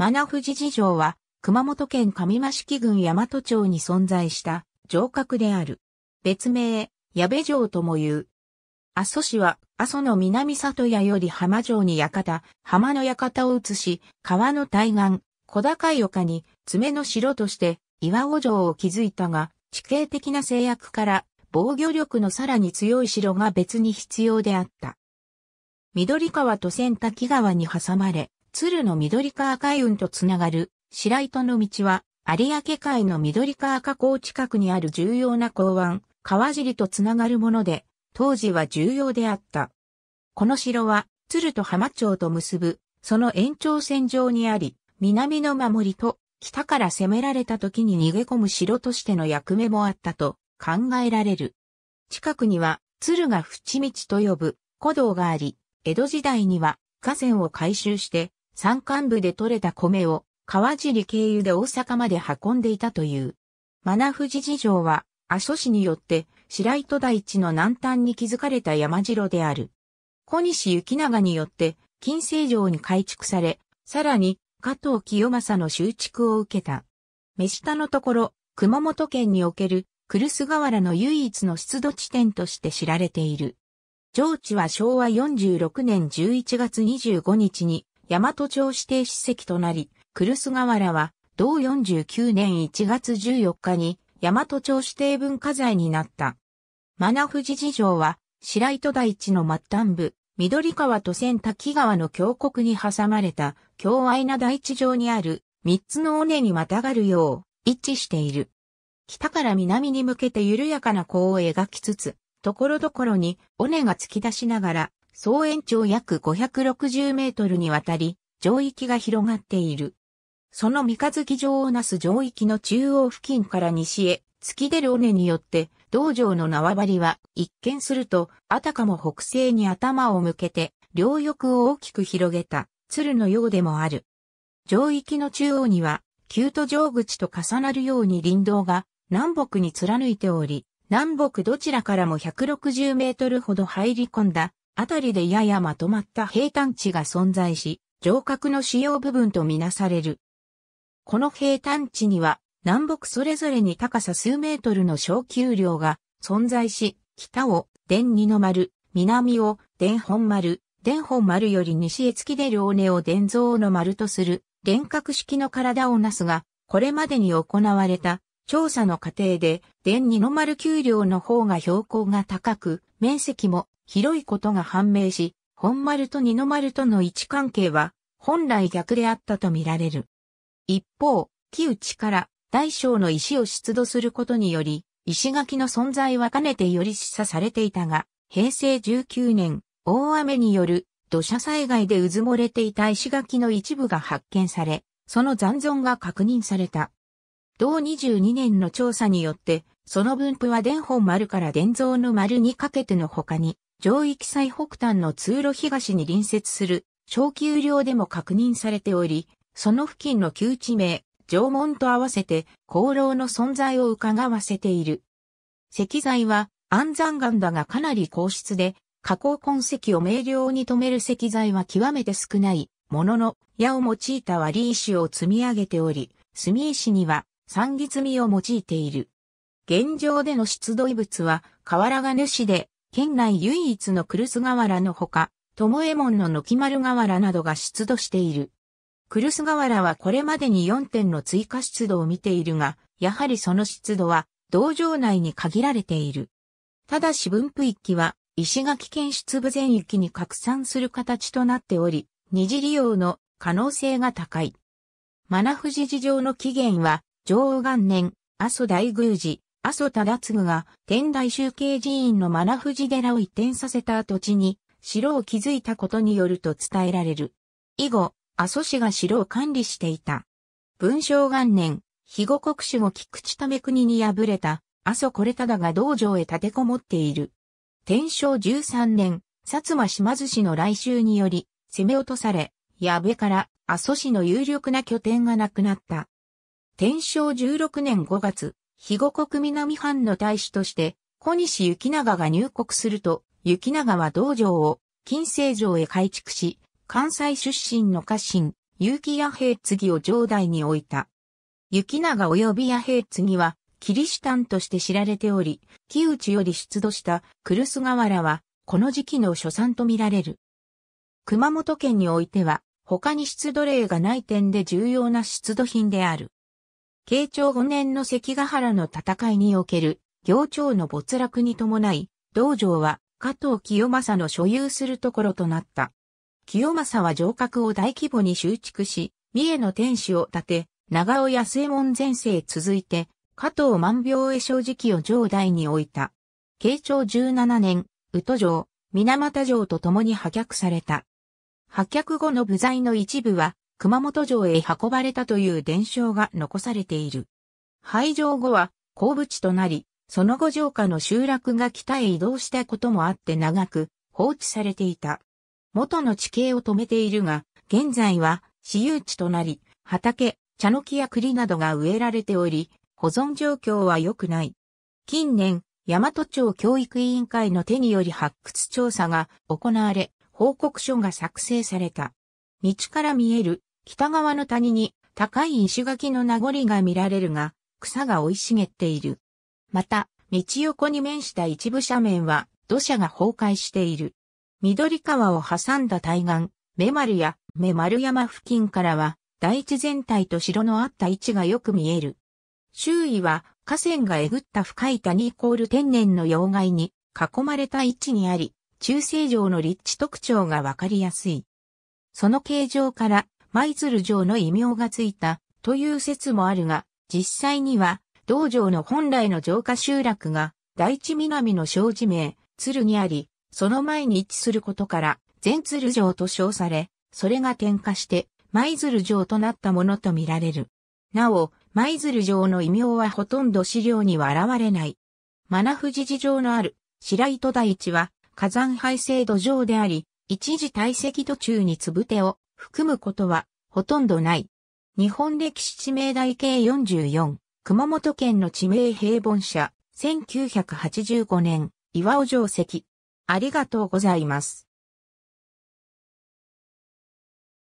真富士寺城は、熊本県上益式郡大和町に存在した城郭である。別名、矢部城とも言う。阿蘇市は、阿蘇の南里屋より浜城に館、浜の館を移し、川の対岸、小高い丘に、爪の城として、岩尾城を築いたが、地形的な制約から、防御力のさらに強い城が別に必要であった。緑川と千滝川に挟まれ、鶴の緑川海運とつながる白糸の道は、有明海の緑川河口近くにある重要な港湾、川尻とつながるもので、当時は重要であった。この城は、鶴と浜町と結ぶ、その延長線上にあり、南の守りと北から攻められた時に逃げ込む城としての役目もあったと考えられる。近くには鶴が淵道と呼ぶ古道があり、江戸時代には河川を改修して山間部で採れた米を川尻経由で大阪まで運んでいたという。真藤事情は阿蘇市によって白糸大地の南端に築かれた山城である。小西行長によって金星城に改築され、さらに加藤清正の修築を受けた。目下のところ、熊本県における来栖河原の唯一の出土地点として知られている。上地は昭和46年11月25日に大和町指定史跡となり、来栖河原は、同49年1月14日に、大和町指定文化財になった。真富士寺城は、白糸台地の末端部、緑川と千滝川の峡谷に挟まれた、強愛な大地上にある、三つの尾根にまたがるよう、一致している。北から南に向けて緩やかな弧を描きつつ、ところどころに尾根が突き出しながら、総延長約560メートルにわたり、上域が広がっている。その三日月城をなす上域の中央付近から西へ突き出る尾根によって、道場の縄張りは一見すると、あたかも北西に頭を向けて、両翼を大きく広げた、鶴のようでもある。上域の中央には、旧都城口と重なるように林道が南北に貫いており、南北どちらからも160メートルほど入り込んだ辺りでややまとまった平坦地が存在し、城郭の主要部分とみなされる。この平坦地には、南北それぞれに高さ数メートルの小丘陵が存在し、北を伝二の丸、南を伝本丸、伝本丸より西へ突き出る尾根を伝蔵の丸とする、連角式の体をなすが、これまでに行われた調査の過程で、伝二の丸丘陵の方が標高が高く、面積も広いことが判明し、本丸と二の丸との位置関係は本来逆であったとみられる。一方、木内から大小の石を出土することにより、石垣の存在はかねてより示唆されていたが、平成19年、大雨による土砂災害で渦漏もれていた石垣の一部が発見され、その残存が確認された。同22年の調査によって、その分布は伝本丸から伝蔵の丸にかけての他に、上域最北端の通路東に隣接する小丘陵でも確認されており、その付近の旧地名、縄文と合わせて功労の存在を伺わせている。石材は安山岩だがかなり硬質で、加工痕跡を明瞭に留める石材は極めて少ない、ものの矢を用いた割り石を積み上げており、墨石には三木積みを用いている。現状での出土遺物は、瓦が主で、県内唯一のクルス河原のほか、友右衛門の軒丸河原などが出土している。クルス河原はこれまでに4点の追加出土を見ているが、やはりその出土は道場内に限られている。ただし分布域は石垣県出部全域に拡散する形となっており、二次利用の可能性が高い。マナフジ事情の起源は、上元年、阿蘇大宮寺、阿蘇忠次が天台集計寺院の真藤寺を移転させた土地に城を築いたことによると伝えられる。以後、阿蘇氏が城を管理していた。文章元年、肥後国主を菊池為国に敗れた阿蘇これただが道場へ立てこもっている。天正13年、薩摩島津氏の来襲により攻め落とされ、矢部から阿蘇氏の有力な拠点がなくなった。天正16年5月、肥後国南藩の大使として、小西行長が入国すると、行長は道場を金星城へ改築し、関西出身の家臣、結城野平次を城代に置いた。行長及び野平次は、キリシタンとして知られており、木内より出土した来栖河原は、この時期の初産とみられる。熊本県においては、他に出土例がない点で重要な出土品である。慶長5年の関ヶ原の戦いにおける行長の没落に伴い、道場は加藤清正の所有するところとなった。清正は城郭を大規模に修築し、三重の天守を建て、長尾安右衛門前世続いて、加藤万病へ正直を城代に置いた。慶長17年、宇都城、水俣城と共に破却された。破却後の部材の一部は、熊本城へ運ばれたという伝承が残されている。廃城後は鉱部地となり、その後城下の集落が北へ移動したこともあって長く放置されていた。元の地形を止めているが、現在は私有地となり、畑、茶の木や栗などが植えられており、保存状況は良くない。近年、大和町教育委員会の手により発掘調査が行われ、報告書が作成された。道から見える北側の谷に高い石垣の名残が見られるが、草が生い茂っている。また、道横に面した一部斜面は土砂が崩壊している。緑川を挟んだ対岸、目丸や目丸山付近からは、大地全体と城のあった位置がよく見える。周囲は河川がえぐった深い谷イコール天然の要害に囲まれた位置にあり、中世城の立地特徴がわかりやすい。その形状から舞鶴城の異名がついたという説もあるが、実際には道場の本来の城下集落が大地南の小寺名、鶴にあり、その前に位置することから、全鶴城と称され、それが転化して、舞鶴城となったものとみられる。なお、舞鶴城の異名はほとんど資料には現れない。真ジ寺城のある白糸大地は火山灰制土城であり、一時堆積途中につぶてを含むことはほとんどない。日本歴史地名台計44、熊本県の地名平凡社、1985年、岩尾城跡。ありがとうございます。